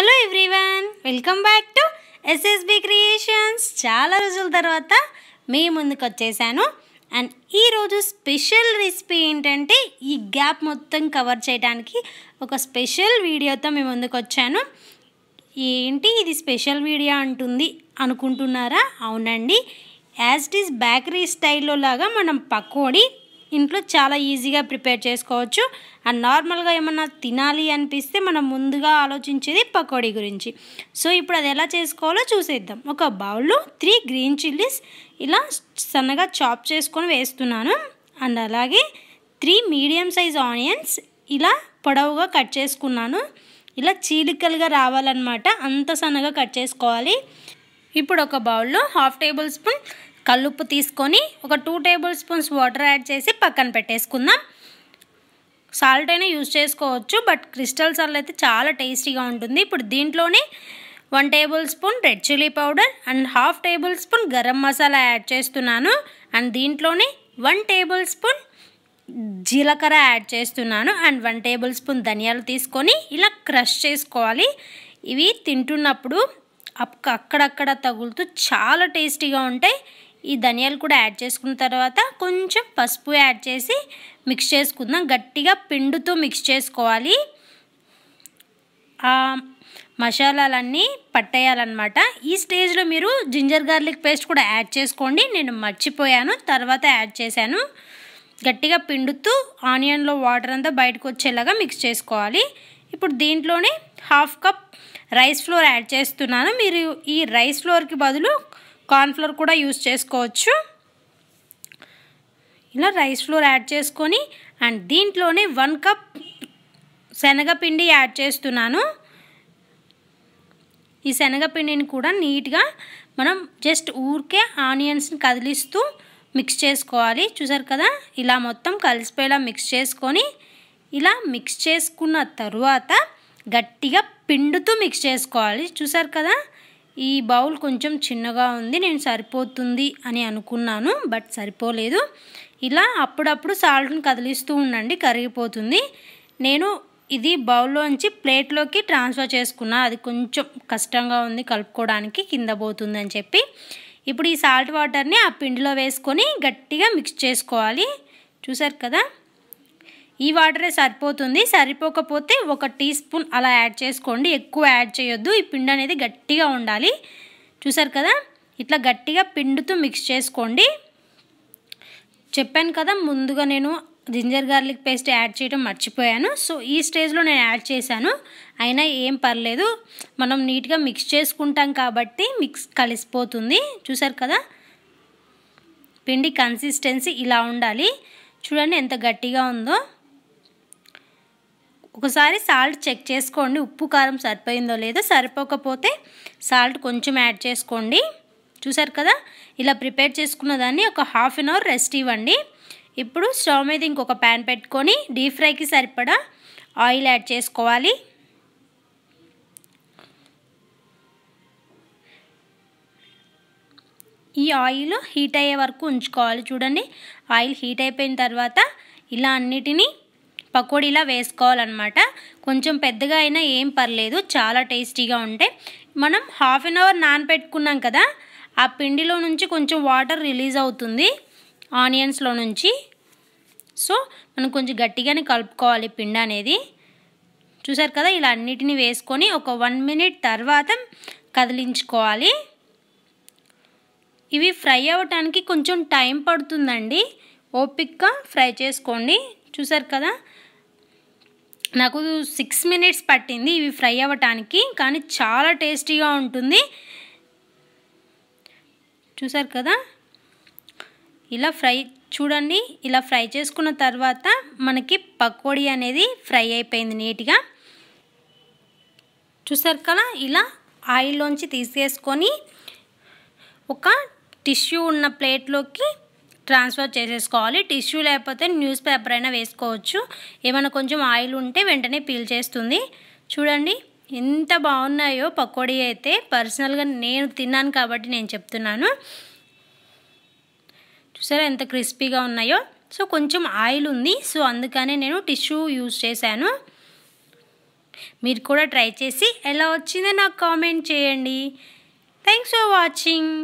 hello everyone welcome back to SSB Creations చాలా రోజుల తర్వాత మీ ముందుకు వచ్చేసాను అండ్ ఈరోజు స్పెషల్ రెసిపీ ఏంటంటే ఈ గ్యాప్ మొత్తం కవర్ చేయడానికి ఒక స్పెషల్ వీడియోతో మీ ముందుకు వచ్చాను ఏంటి ఇది స్పెషల్ వీడియో అంటుంది అనుకుంటున్నారా అవునండి యాజ్ ఇట్ ఈస్ బేకరీ స్టైల్లో లాగా మనం పకోడీ ఇంట్లో చాలా ఈజీగా ప్రిపేర్ చేసుకోవచ్చు అండ్ నార్మల్గా ఏమన్నా తినాలి అనిపిస్తే మనం ముందుగా ఆలోచించేది పకోడీ గురించి సో ఇప్పుడు అది ఎలా చేసుకోవాలో చూసేద్దాం ఒక బౌల్లో త్రీ గ్రీన్ చిల్లీస్ ఇలా సన్నగా చాప్ చేసుకొని వేస్తున్నాను అండ్ అలాగే త్రీ మీడియం సైజ్ ఆనియన్స్ ఇలా పొడవుగా కట్ చేసుకున్నాను ఇలా చీలికలుగా రావాలన్నమాట అంత సన్నగా కట్ చేసుకోవాలి ఇప్పుడు ఒక బౌల్లో హాఫ్ టేబుల్ స్పూన్ కల్లుప్పు తీసుకొని ఒక two tablespoons water add చేసి పక్కన పెట్టేసుకుందాం సాల్ట్ అయినా యూజ్ చేసుకోవచ్చు బట్ క్రిస్టల్ సాల్ట్ అయితే చాలా టేస్టీగా ఉంటుంది ఇప్పుడు దీంట్లోనే one tablespoon red chilli powder and half tablespoon garam masala add చేస్తున్నాను అండ్ దీంట్లోనే వన్ టేబుల్ స్పూన్ జీలకర్ర యాడ్ చేస్తున్నాను అండ్ వన్ టేబుల్ స్పూన్ ధనియాలు తీసుకొని ఇలా క్రష్ చేసుకోవాలి ఇవి తింటున్నప్పుడు అక్కడక్కడ తగులుతూ చాలా టేస్టీగా ఉంటాయి ఈ ధనియాలు కూడా యాడ్ చేసుకున్న తర్వాత కొంచెం పసుపు యాడ్ చేసి మిక్స్ చేసుకుందాం గట్టిగా పిండుతూ మిక్స్ చేసుకోవాలి మసాలాలన్నీ పట్టేయాలన్నమాట ఈ స్టేజ్లో మీరు జింజర్ గార్లిక్ పేస్ట్ కూడా యాడ్ చేసుకోండి నేను మర్చిపోయాను తర్వాత యాడ్ చేశాను గట్టిగా పిండుతూ ఆనియన్లో వాటర్ అంతా బయటకు వచ్చేలాగా మిక్స్ చేసుకోవాలి ఇప్పుడు దీంట్లోనే half cup rice flour add చేస్తున్నాను మీరు ఈ రైస్ ఫ్లోర్కి బదులు కార్న్ఫ్లోర్ కూడా యూస్ చేసుకోవచ్చు ఇలా రైస్ ఫ్లోర్ యాడ్ చేసుకొని అండ్ దీంట్లోనే వన్ కప్ శనగపిండి యాడ్ చేస్తున్నాను ఈ శనగపిండిని కూడా నీట్గా మనం జస్ట్ ఊరికే ఆనియన్స్ని కదిలిస్తూ మిక్స్ చేసుకోవాలి చూసారు కదా ఇలా మొత్తం కలిసిపోయేలా మిక్స్ చేసుకొని ఇలా మిక్స్ చేసుకున్న తరువాత గట్టిగా పిండుతూ మిక్స్ చేసుకోవాలి చూసారు కదా ఈ బౌల్ కొంచెం చిన్నగా ఉంది నేను సరిపోతుంది అని అనుకున్నాను బట్ సరిపోలేదు ఇలా అప్పుడప్పుడు సాల్ట్ని కదిలిస్తూ ఉండండి కరిగిపోతుంది నేను ఇది బౌల్లోంచి ప్లేట్లోకి ట్రాన్స్ఫర్ చేసుకున్నా అది కొంచెం కష్టంగా ఉంది కలుపుకోవడానికి కింద పోతుందని చెప్పి ఇప్పుడు ఈ సాల్ట్ వాటర్ని ఆ పిండిలో వేసుకొని గట్టిగా మిక్స్ చేసుకోవాలి చూసారు కదా ఈ వాటరే సరిపోతుంది సరిపోకపోతే ఒక టీ స్పూన్ అలా యాడ్ చేసుకోండి ఎక్కువ యాడ్ చేయొద్దు ఈ పిండి అనేది గట్టిగా ఉండాలి చూసారు కదా ఇట్లా గట్టిగా పిండుతూ మిక్స్ చేసుకోండి చెప్పాను కదా ముందుగా నేను జింజర్ గార్లిక్ పేస్ట్ యాడ్ చేయడం మర్చిపోయాను సో ఈ స్టేజ్లో నేను యాడ్ చేశాను అయినా ఏం పర్లేదు మనం నీట్గా మిక్స్ చేసుకుంటాం కాబట్టి మిక్స్ కలిసిపోతుంది చూసారు కదా పిండి కన్సిస్టెన్సీ ఇలా ఉండాలి చూడండి ఎంత గట్టిగా ఉందో ఒకసారి సాల్ట్ చెక్ చేసుకోండి ఉప్పు కారం సరిపోయిందో లేదో సరిపోకపోతే సాల్ట్ కొంచెం యాడ్ చేసుకోండి చూసారు కదా ఇలా ప్రిపేర్ చేసుకున్న దాన్ని ఒక హాఫ్ అన్ అవర్ రెస్ట్ ఇవ్వండి ఇప్పుడు స్టవ్ మీద ఇంకొక ప్యాన్ పెట్టుకొని డీప్ ఫ్రైకి సరిపడా ఆయిల్ యాడ్ చేసుకోవాలి ఈ ఆయిల్ హీట్ అయ్యే వరకు ఉంచుకోవాలి చూడండి ఆయిల్ హీట్ అయిపోయిన తర్వాత ఇలా అన్నిటినీ పకోడీలా వేసుకోవాలన్నమాట కొంచెం పెద్దగా అయినా ఏం పర్లేదు చాలా టేస్టీగా ఉంటే మనం హాఫ్ అన్ అవర్ నానపెట్టుకున్నాం కదా ఆ పిండిలో నుంచి కొంచెం వాటర్ రిలీజ్ అవుతుంది ఆనియన్స్లో నుంచి సో మనం కొంచెం గట్టిగానే కలుపుకోవాలి పిండి అనేది చూసారు కదా ఇలా అన్నిటిని వేసుకొని ఒక వన్ మినిట్ తర్వాత కదిలించుకోవాలి ఇవి ఫ్రై అవ్వటానికి కొంచెం టైం పడుతుందండి ఓపిక్గా ఫ్రై చేసుకోండి చూసారు కదా నాకు సిక్స్ మినిట్స్ పట్టింది ఇవి ఫ్రై అవ్వటానికి కానీ చాలా టేస్టీగా ఉంటుంది చూసారు కదా ఇలా ఫ్రై చూడండి ఇలా ఫ్రై చేసుకున్న తర్వాత మనకి పకోడీ అనేది ఫ్రై అయిపోయింది నీట్గా చూసారు కదా ఇలా ఆయిల్లోంచి తీసేసుకొని ఒక టిష్యూ ఉన్న ప్లేట్లోకి ట్రాన్స్ఫర్ చేసేసుకోవాలి టిష్యూ లేకపోతే న్యూస్ పేపర్ అయినా వేసుకోవచ్చు ఏమైనా కొంచెం ఆయిల్ ఉంటే వెంటనే పీల్ చేస్తుంది చూడండి ఎంత బాగున్నాయో పకోడీ అయితే పర్సనల్గా నేను తిన్నాను కాబట్టి నేను చెప్తున్నాను చూసారా ఎంత క్రిస్పీగా ఉన్నాయో సో కొంచెం ఆయిల్ ఉంది సో అందుకనే నేను టిష్యూ యూజ్ చేశాను మీరు కూడా ట్రై చేసి ఎలా వచ్చిందో నాకు కామెంట్ చేయండి థ్యాంక్స్ ఫర్ వాచింగ్